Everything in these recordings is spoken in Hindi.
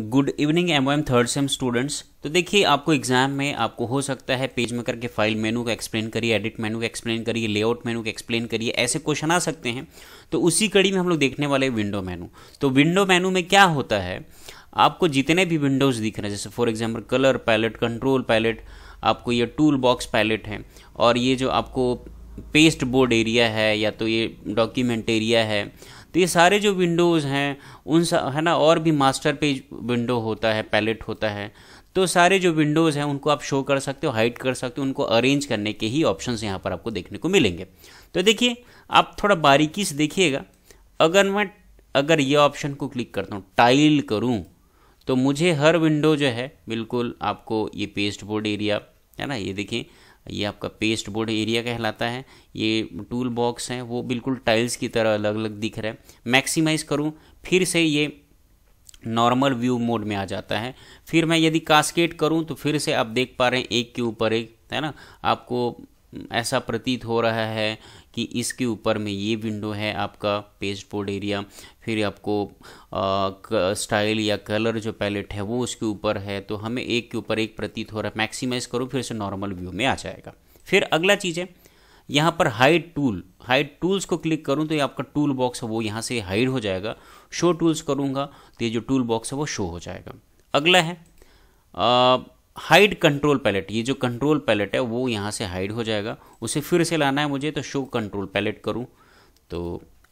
good evening M M third sem students तो देखिए आपको एग्जाम में आपको हो सकता है पेज में करके फाइल मेनू को एक्सप्लेन करिए एडिट मेनू को एक्सप्लेन करिए लेआउट मेनू को एक्सप्लेन करिए ऐसे क्वेश्चन आ सकते हैं तो उसी कड़ी में हम लोग देखने वाले विंडो मेनू तो विंडो मेनू में क्या होता है आपको जितने भी विंडोज़ दिख रहे हैं जैसे for example colour palette control palette आपको ये टूल बॉक्स पैलेट है और ये जो आपको पेस्ट बोर्ड एरिया है या तो ये डॉक्यूमेंट एरिया है तो ये सारे जो विंडोज़ हैं उन है ना और भी मास्टर पेज विंडो होता है पैलेट होता है तो सारे जो विंडोज़ हैं उनको आप शो कर सकते हो हाइड कर सकते हो उनको अरेंज करने के ही ऑप्शन यहाँ पर आपको देखने को मिलेंगे तो देखिए आप थोड़ा बारीकी से देखिएगा अगर मैं अगर ये ऑप्शन को क्लिक करता हूँ टाइल करूँ तो मुझे हर विंडो जो है बिल्कुल आपको ये पेस्ट बोर्ड एरिया है ना ये देखिए ये आपका पेस्ट बोर्ड एरिया कहलाता है ये टूल बॉक्स है वो बिल्कुल टाइल्स की तरह अलग अलग दिख रहा है मैक्सिमाइज़ करूँ फिर से ये नॉर्मल व्यू मोड में आ जाता है फिर मैं यदि कास्केट करूं तो फिर से आप देख पा रहे हैं एक के ऊपर एक है ना आपको ऐसा प्रतीत हो रहा है कि इसके ऊपर में ये विंडो है आपका पेस्ट बोर्ड एरिया फिर आपको स्टाइल या कलर जो पैलेट है वो उसके ऊपर है तो हमें एक के ऊपर एक प्रतीत हो रहा है मैक्सिमाइज करो फिर से नॉर्मल व्यू में आ जाएगा फिर अगला चीज़ है यहाँ पर हाइड टूल हाइड टूल्स को क्लिक करूँ तो ये आपका टूल बॉक्स है वो यहाँ से हाइड हो जाएगा शो टूल्स करूँगा तो ये जो टूल बॉक्स है वो शो हो जाएगा अगला है आ, हाइड कंट्रोल पैलेट ये जो कंट्रोल पैलेट है वो यहाँ से हाइड हो जाएगा उसे फिर से लाना है मुझे तो शो कंट्रोल पैलेट करूँ तो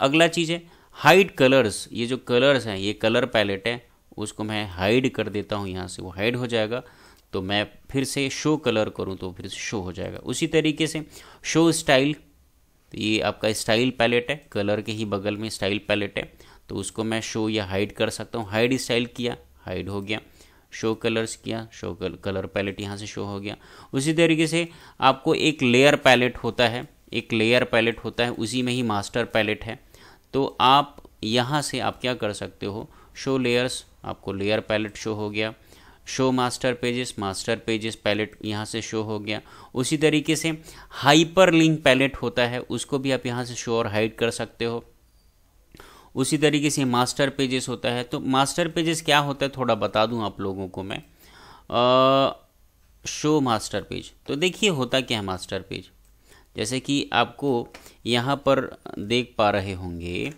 अगला चीज़ है हाइड कलर्स ये जो कलर्स हैं ये कलर पैलेट है उसको मैं हाइड कर देता हूँ यहाँ से वो हाइड हो जाएगा तो मैं फिर से शो कलर करूँ तो फिर से शो हो जाएगा उसी तरीके से शो स्टाइल तो ये आपका स्टाइल पैलेट है कलर के ही बगल में स्टाइल पैलेट है तो उसको मैं शो या हाइड कर सकता हूँ हाइड स्टाइल किया हाइड हो गया शो कलर्स किया शो कलर पैलेट यहाँ से शो हो गया उसी तरीके से आपको एक लेयर पैलेट होता है एक लेयर पैलेट होता है उसी में ही मास्टर पैलेट है तो आप यहाँ से आप क्या कर सकते हो शो लेयर्स आपको लेयर पैलेट शो हो गया show master pages master pages palette यहाँ से शो हो गया उसी तरीके से हाइपर लिंक पैलेट होता है उसको भी आप यहाँ से शो और हाइड कर सकते हो उसी तरीके से मास्टर पेजेस होता है तो मास्टर पेजेस क्या होता है थोड़ा बता दूं आप लोगों को मैं आ, शो मास्टर पेज तो देखिए होता क्या है मास्टर पेज जैसे कि आपको यहाँ पर देख पा रहे होंगे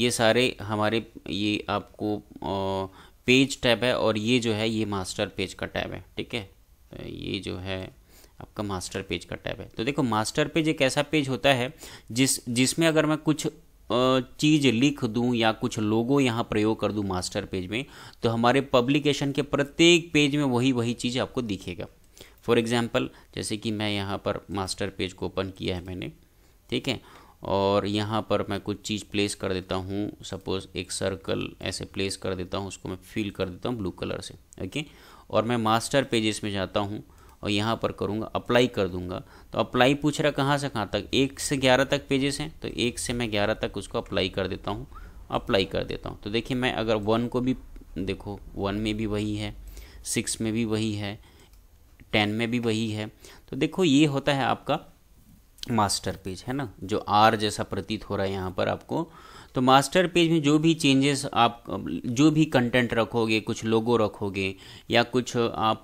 ये सारे हमारे ये आपको आ, पेज टैब है और ये जो है ये मास्टर पेज का टैब है ठीक है तो ये जो है आपका मास्टर पेज का टैब है तो देखो मास्टर पेज एक ऐसा पेज होता है जिस जिसमें अगर मैं कुछ चीज़ लिख दूं या कुछ लोगों यहाँ प्रयोग कर दूं मास्टर पेज में तो हमारे पब्लिकेशन के प्रत्येक पेज में वही वही चीज़ आपको दिखेगा फॉर एग्ज़ाम्पल जैसे कि मैं यहाँ पर मास्टर पेज को ओपन किया है मैंने ठीक है और यहाँ पर मैं कुछ चीज़ प्लेस कर देता हूँ सपोज़ एक सर्कल ऐसे प्लेस कर देता हूँ उसको मैं फिल कर देता हूँ ब्लू कलर से ओके और मैं मास्टर पेजेस में जाता हूँ और यहाँ पर करूँगा अप्लाई कर दूंगा तो अप्लाई पूछ रहा कहाँ से कहाँ तक एक से ग्यारह तक पेजेस हैं तो एक से मैं ग्यारह तक उसको अप्लाई कर देता हूँ अप्लाई कर देता हूँ तो देखिए मैं अगर वन को भी देखो वन में भी वही है सिक्स में भी वही है टेन में भी वही है तो देखो ये होता है आपका मास्टर पेज है ना जो आर जैसा प्रतीत हो रहा है यहाँ पर आपको तो मास्टर पेज में जो भी चेंजेस आप जो भी कंटेंट रखोगे कुछ लोगो रखोगे या कुछ आप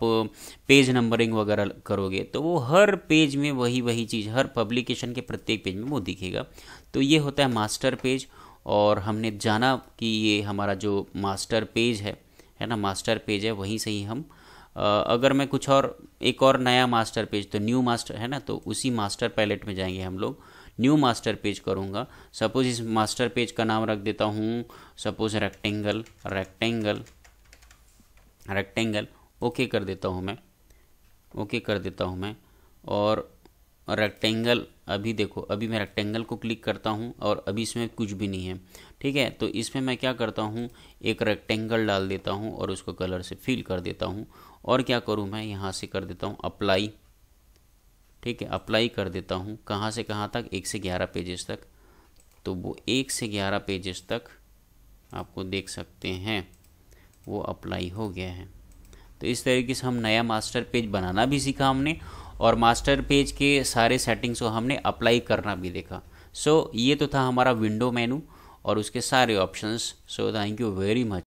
पेज नंबरिंग वगैरह करोगे तो वो हर पेज में वही वही चीज़ हर पब्लिकेशन के प्रत्येक पेज में वो दिखेगा तो ये होता है मास्टर पेज और हमने जाना कि ये हमारा जो मास्टर पेज है है ना मास्टर पेज है वहीं से ही हम अगर मैं कुछ और एक और नया मास्टर पेज तो न्यू मास्टर है ना तो उसी मास्टर पैलेट में जाएंगे हम लोग न्यू मास्टर पेज करूँगा सपोज इस मास्टर पेज का नाम रख देता हूँ suppose rectangle rectangle rectangle okay कर देता हूँ मैं ओके कर देता हूँ मैं और और रेक्टेंगल अभी देखो अभी मैं रेक्टेंगल को क्लिक करता हूँ और अभी इसमें कुछ भी नहीं है ठीक है तो इसमें मैं क्या करता हूँ एक रेक्टेंगल डाल देता हूँ और उसको कलर से फिल कर देता हूँ और क्या करूँ मैं यहाँ से कर देता हूँ अप्लाई ठीक है अप्लाई कर देता हूँ कहाँ से कहाँ तक एक से ग्यारह पेजेस तक तो वो एक से ग्यारह पेजेस तक आपको देख सकते हैं वो अप्लाई हो गया है तो इस तरीके से हम नया मास्टर पेज बनाना भी सीखा हमने और मास्टर पेज के सारे सेटिंग्स को हमने अप्लाई करना भी देखा सो so, ये तो था हमारा विंडो मेनू और उसके सारे options so thank you very much